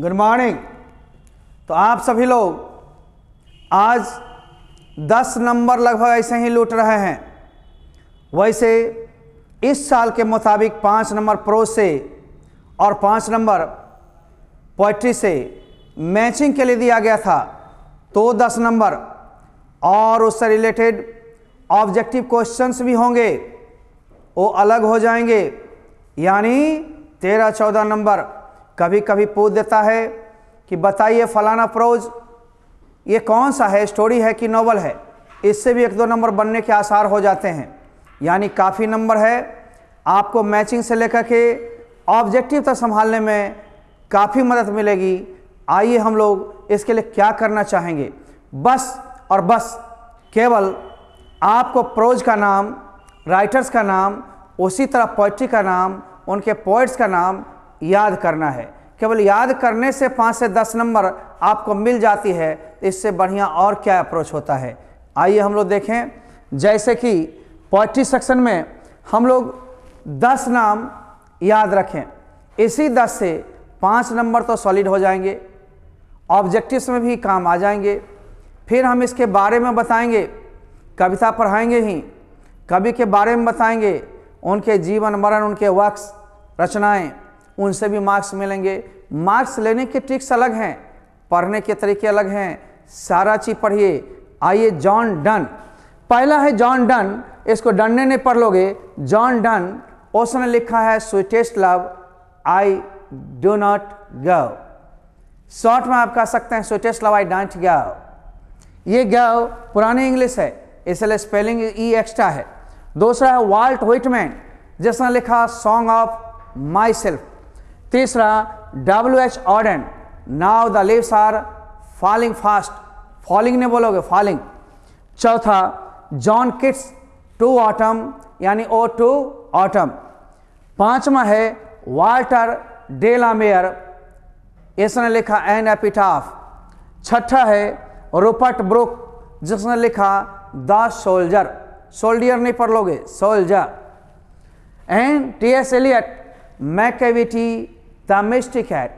Good morning तो आप सभी लोग आज दस नंबर लगभग ऐसे ही लूट रहे हैं वैसे इस साल के मुताबिक पाँच नंबर प्रो से और पाँच नंबर पोइट्री से मैचिंग के लिए दिया गया था तो दस नंबर और उससे रिलेटेड ऑब्जेक्टिव क्वेश्चंस भी होंगे वो अलग हो जाएंगे यानी तेरह चौदह नंबर कभी कभी पूछ देता है कि बताइए फलाना प्रोज ये कौन सा है स्टोरी है कि नॉवल है इससे भी एक दो नंबर बनने के आसार हो जाते हैं यानी काफ़ी नंबर है आपको मैचिंग से लेकर के ऑब्जेक्टिव तक संभालने में काफ़ी मदद मिलेगी आइए हम लोग इसके लिए क्या करना चाहेंगे बस और बस केवल आपको प्रोज का नाम राइटर्स का नाम उसी तरह पोइट्री का नाम उनके पोइट्स का नाम याद करना है केवल याद करने से पाँच से दस नंबर आपको मिल जाती है तो इससे बढ़िया और क्या अप्रोच होता है आइए हम लोग देखें जैसे कि पोइट्री सेक्शन में हम लोग दस नाम याद रखें इसी दस से पाँच नंबर तो सॉलिड हो जाएंगे ऑब्जेक्टिव्स में भी काम आ जाएंगे फिर हम इसके बारे में बताएंगे कविता पढ़ाएंगे ही कवि के बारे में बताएंगे उनके जीवन मरण उनके वक्स रचनाएं उनसे भी मार्क्स मिलेंगे मार्क्स लेने के ट्रिक्स अलग हैं पढ़ने के तरीके अलग हैं सारा चीज पढ़िए आइए जॉन डन पहला है जॉन डन इसको डनने ने पढ़ लोगे जॉन डन उसने लिखा है sweetest love I do not go short में आप कह सकते हैं स्वीटेस्ट लव आई डांट गव ये गव पुरानी इंग्लिश है इसलिए स्पेलिंग ई एक्स्ट्रा है दूसरा है वाल्ट व्हिटमैन जिसने लिखा सॉन्ग ऑफ माई सेल्फ तीसरा W H Auden now the leaves are falling fast falling नहीं बोलोगे फॉलिंग चौथा जॉन किट्स टू ऑटम यानी ओ टू ऑटम पांचवा है वाल्टर डेलामेयर इसने लिखा एन एपिटाफ छठा है रोपर्ट ब्रुक जिसने लिखा द सोल्जर सोल्डियर नहीं पढ़ लोगे soldier and T S Eliot Macavity domesticat,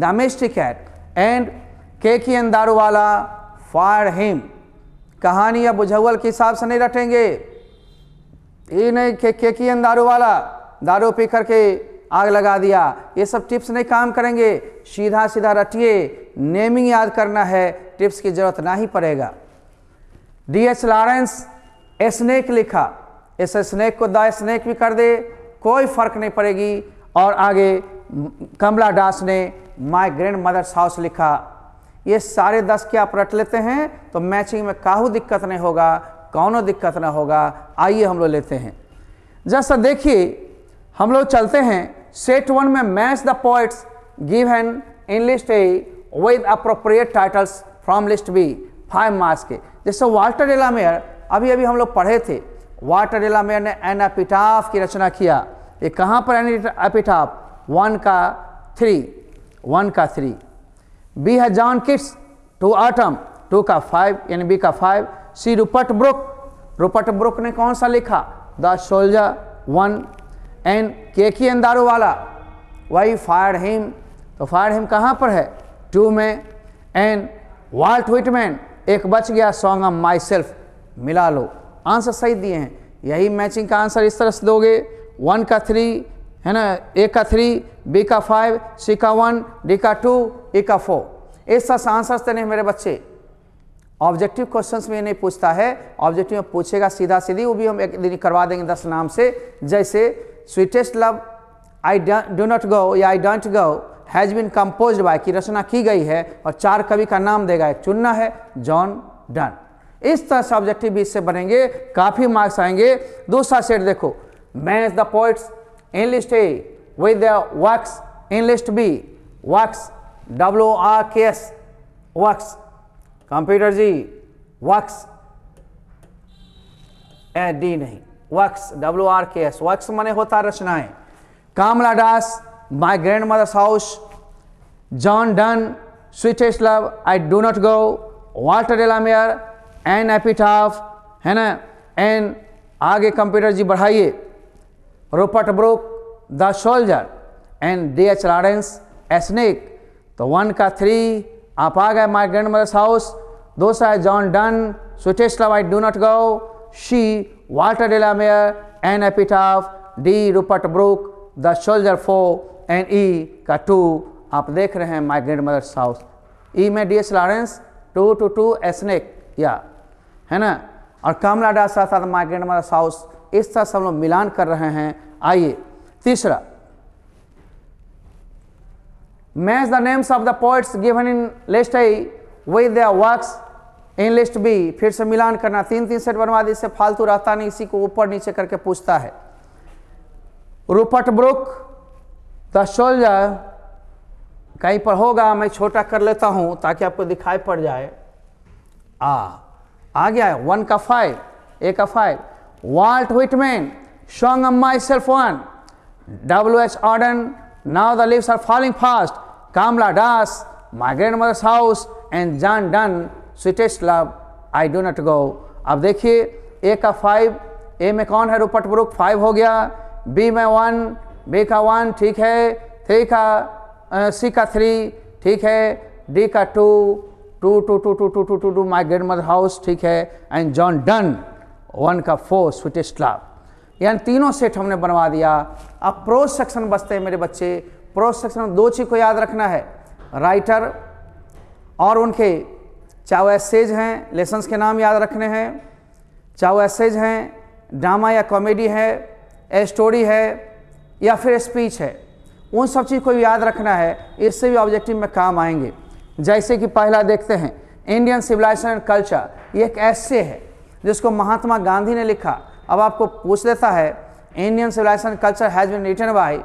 domestic cat, and केकियन दारू वाला फायर हिम कहानी या बुझौल के हिसाब से नहीं रटेंगे ये नहीं के केकियन दारू वाला दारू पी करके आग लगा दिया ये सब टिप्स नहीं काम करेंगे सीधा सीधा रटिए नेमिंग याद करना है टिप्स की जरूरत ना ही पड़ेगा डी एच लॉरेंस स्नेक लिखा इस स्नेक को द स्नेक भी कर दे कोई फर्क नहीं पड़ेगी और आगे कमला दास ने माय ग्रैंड मदर्स हाउस लिखा ये सारे दस के आप रट लेते हैं तो मैचिंग में काहू दिक्कत नहीं होगा कौनों दिक्कत ना होगा आइए हम लोग लेते हैं जैसा देखिए हम लोग चलते हैं सेट वन में match the points given in list A with appropriate titles from list B five marks के जैसे वाल्टर मेयर अभी अभी हम लोग पढ़े थे वाल्टर मेयर ने एनापिटाफ की रचना किया ये कहाँ पर एपिटाफ वन का थ्री वन का थ्री बी है John Keats to autumn two का फाइव यानी बी का five C Rupert Brooke Rupert Brooke ने कौन सा लिखा the soldier one N Keki की दारू वाला वही फायर हिम तो फायर हिम कहाँ पर है टू में एन वाल्ट विटमैन एक बच गया सॉन्ग ऑफ माई सेल्फ मिला लो आंसर सही दिए हैं यही मैचिंग का आंसर इस तरह से दोगे वन का थ्री है ना ए का थ्री बी का फाइव सी का वन डी का टू ए e का फोर ऐसा सब आंसर देने नहीं मेरे बच्चे ऑब्जेक्टिव क्वेश्चंस में ये नहीं पूछता है ऑब्जेक्टिव में पूछेगा सीधा सीधी वो भी हम एक दिन करवा देंगे दस नाम से जैसे sweetest love I do not go या I don't go has been composed by की रचना की गई है और चार कवि का नाम देगा एक चुनना है जॉन डन इस तरह से ऑब्जेक्टिव भी इससे बनेंगे काफ़ी मार्क्स आएंगे दूसरा सेट देखो match the poets in list A with their works in list B. Works W R K S works. Computer G works A D नहीं works W R K S works मने होता रचनाएं Kamala Das my grandmother's house John Donne sweetest love I do not go Walter de la Mare an epitaph है ना N आगे computer जी बढ़ाइए Rupert Brooke, The Soldier, and D.H. Lawrence, A Snake. तो one का three आप आ गए माई ग्रैंड मदर्स हाउस दूसरा है John Donne sweetest love I do not go C Walter de la Mare and epitaph D Rupert Brooke the soldier four and E का two आप देख रहे हैं my grandmother's house E में D S Lawrence two two two snake या है ना और कमला डा साथ माई ग्रैंड मदर्स हाउस इस से हम लोग मिलान कर रहे हैं आइए तीसरा match the names of the points given in list A with works in list B फिर से मिलान करना तीन तीन सेट बनवा दी इससे फालतू रहता नहीं इसी को ऊपर नीचे करके पूछता है रूपट ब्रुक द सोल्जर कहीं पर होगा मैं छोटा कर लेता हूं ताकि आपको दिखाई पड़ जाए आ आ गया है वन का फाइव ए का five Walt Whitman, Song and myself one, W.H. Auden, Now the Leaves Are Falling Fast, Kamla Das, My Grandmother's House, and John Donne sweetest love I do not go अब देखिए ए का five ए में कौन है रूपट book five हो गया B में one B का वन ठीक है थ्री का सी का थ्री ठीक है डी का two two two two two two two two two my grandmother house ठीक है एंड जॉन डन वन का फोर स्वीटेस्ट लाव यानी तीनों सेट हमने बनवा दिया अब प्रोज सेक्शन बचते हैं मेरे बच्चे प्रोज सेक्शन दो चीज़ को याद रखना है राइटर और उनके चाहे वो एसेज हैं लेसन्स के नाम याद रखने हैं चाहे वो एसेज हैं ड्रामा या कॉमेडी है ए स्टोरी है या फिर स्पीच है उन सब चीज़ को याद रखना है इससे भी ऑब्जेक्टिव में काम आएंगे जैसे कि पहला देखते हैं इंडियन सिविलाइजेशन एंड कल्चर ये एक ऐसे है जिसको महात्मा गांधी ने लिखा अब आपको पूछ लेता है Indian civilisation culture has been written by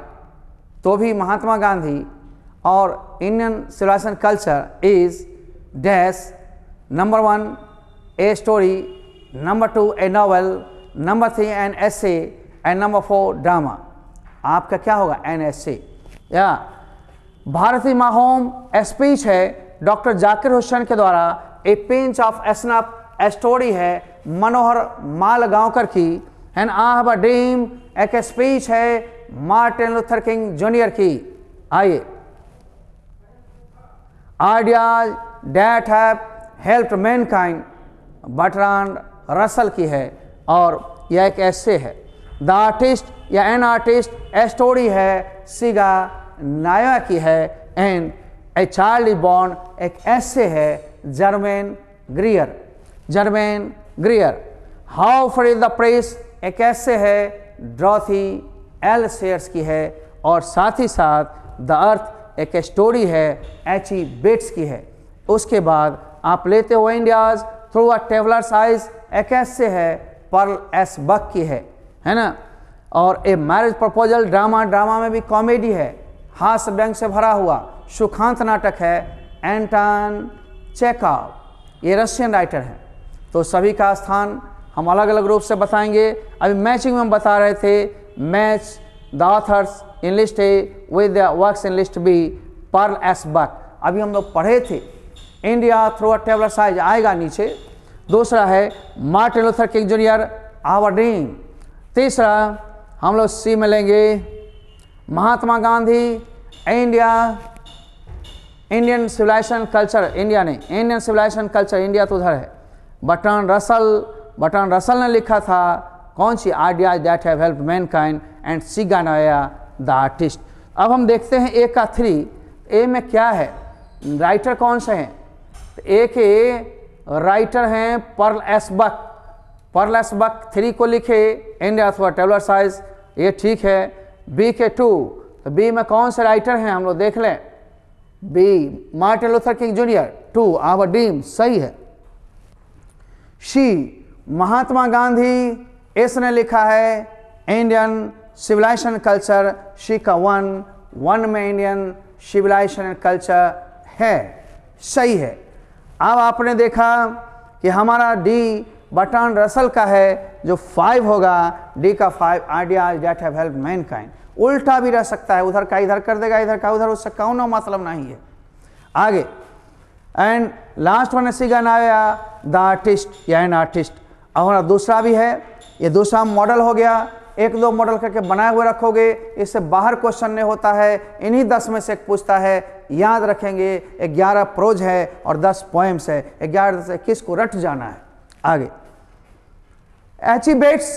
तो भी महात्मा गांधी और Indian civilisation culture is dash number one a story number two a novel number three an essay and number four drama आपका क्या होगा एन एस या भारतीय माहोम स्पीच है डॉक्टर जाकिर हुसैन के द्वारा a pinch of snuff story है मनोहर मालगांवकर की एन आह ब ड्रीम एक स्पीच है मार्टिन लूथर किंग जूनियर की आइए ideas that have helped kind Bertrand Russell की है और यह एक ऐसे है द आर्टिस्ट या एन आर्टिस्ट ए स्टोरी है सिगा नाया की है एंड ए चार्ली बॉन्ड एक ऐसे है Germaine Greer Germaine Greer how is the press एक ऐसे है ड्रॉथी एल सेयर्स की है और साथ ही साथ द अर्थ एक स्टोरी है एच ई बेट्स की है उसके बाद आप लेते हो India's through a traveller's eyes एक ऐसे है पर्ल एस बक की है है ना और a marriage proposal drama drama में भी कॉमेडी है हास बैंक से भरा हुआ सुखांत नाटक है एंटन चेकाव ये रशियन राइटर हैं तो सभी का स्थान हम अलग अलग रूप से बताएंगे अभी मैचिंग में हम बता रहे थे match the authors in list A with works in list B Pearl S Buck अभी हम लोग पढ़े थे इंडिया थ्रू अ टेबलर साइज आएगा नीचे दूसरा है Martin Luther King junior our dream तीसरा हम लोग सी में लेंगे Mahatma Gandhi India Indian civilisation culture India नहीं इंडियन सिविलाइजेशन कल्चर इंडिया तो उधर है बटन रसल बटन रसल ने लिखा था कौन सी ideas that have help mankind and C नया द आर्टिस्ट अब हम देखते हैं ए का थ्री ए में क्या है राइटर कौन से हैं ए तो के राइटर हैं Pearl S Buck Pearl S Buck three को लिखे एंड अथवा टेबलर साइज ये ठीक है बी के टू तो बी में कौन से राइटर हैं हम लोग देख लें B Martin Luther King junior two our dream सही है शी महात्मा गांधी इसने लिखा है इंडियन सिविलाइजेशन कल्चर शी का वन वन में इंडियन सिविलाइजेशन कल्चर है सही है अब आपने देखा कि हमारा डी बटन रसल का है जो फाइव होगा डी का five ideas that have help mankind उल्टा भी रह सकता है उधर का इधर कर देगा इधर का उधर उससे कौन मतलब नहीं है आगे एंड लास्ट वन ऐसी गाना आया द आर्टिस्ट या एन आर्टिस्ट और हमारा दूसरा भी है ये दूसरा मॉडल हो गया एक दो मॉडल करके बनाए हुए रखोगे इससे बाहर क्वेश्चन नहीं होता है इन्हीं दस में से एक पूछता है याद रखेंगे ग्यारह प्रोज है और दस पोएम्स है ग्यारह दस इक्कीस को रट जाना है आगे एची बेट्स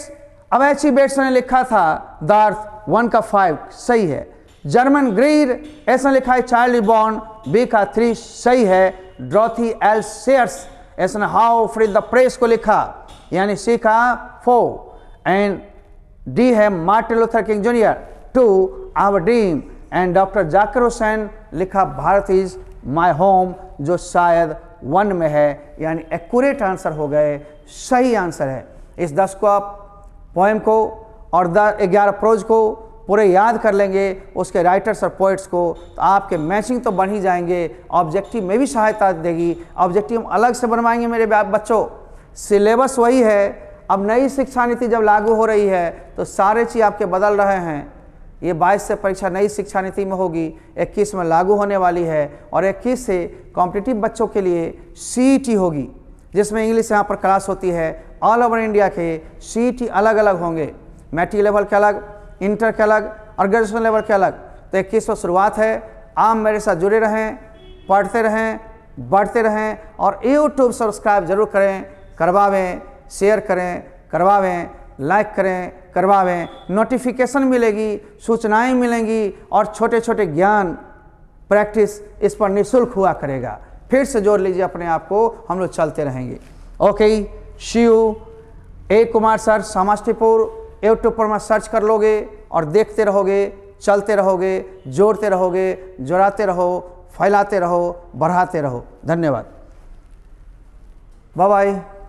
अब एची बेट्स ने लिखा था दर्थ वन का फाइव सही है जर्मन ग्रीर ऐसा लिखा है चाइल्ड बॉर्न बी का थ्री सही है ड्रॉथी एल सेयर्स इसने हाउ फ्री द प्रेस को लिखा यानी सी का फो एंड डी है Martin Luther King junior two our dream and doctor Zakir Hussain लिखा भारत इज माई होम जो शायद वन में है यानी एक्यूरेट आंसर हो गए सही आंसर है इस दस को आप पोएम को और द ग्यारह प्रोज को पूरे याद कर लेंगे उसके राइटर्स और पोइट्स को तो आपके मैचिंग तो बन ही जाएंगे ऑब्जेक्टिव में भी सहायता देगी ऑब्जेक्टिव हम अलग से बनवाएंगे मेरे बच्चों सिलेबस वही है अब नई शिक्षा नीति जब लागू हो रही है तो सारे चीज़ आपके बदल रहे हैं ये 22 से परीक्षा नई शिक्षा नीति में होगी 21 में लागू होने वाली है और 21 से कॉम्पिटिटिव बच्चों के लिए सी e होगी जिसमें इंग्लिश यहाँ पर क्लास होती है ऑल ओवर इंडिया के सी e अलग अलग होंगे मैट्रिक लेवल के अलग इंटर के अलग और ग्रेजुएशन लेवल के अलग तो इक्कीस सौ शुरुआत है आप मेरे साथ जुड़े रहें पढ़ते रहें बढ़ते रहें और यूट्यूब सब्सक्राइब जरूर करें करवावें शेयर करें करवावें लाइक करें करवावें नोटिफिकेशन मिलेगी सूचनाएं मिलेंगी और छोटे छोटे ज्ञान प्रैक्टिस इस पर निःशुल्क हुआ करेगा फिर से जोड़ लीजिए अपने आप को हम लोग चलते रहेंगे okay Shiv A Kumar sir Samastipur YouTube पर मैं सर्च कर लोगे और देखते रहोगे चलते रहोगे जोड़ते रहोगे जोड़ाते रहो फैलाते रहो बढ़ाते रहो धन्यवाद बाय बाय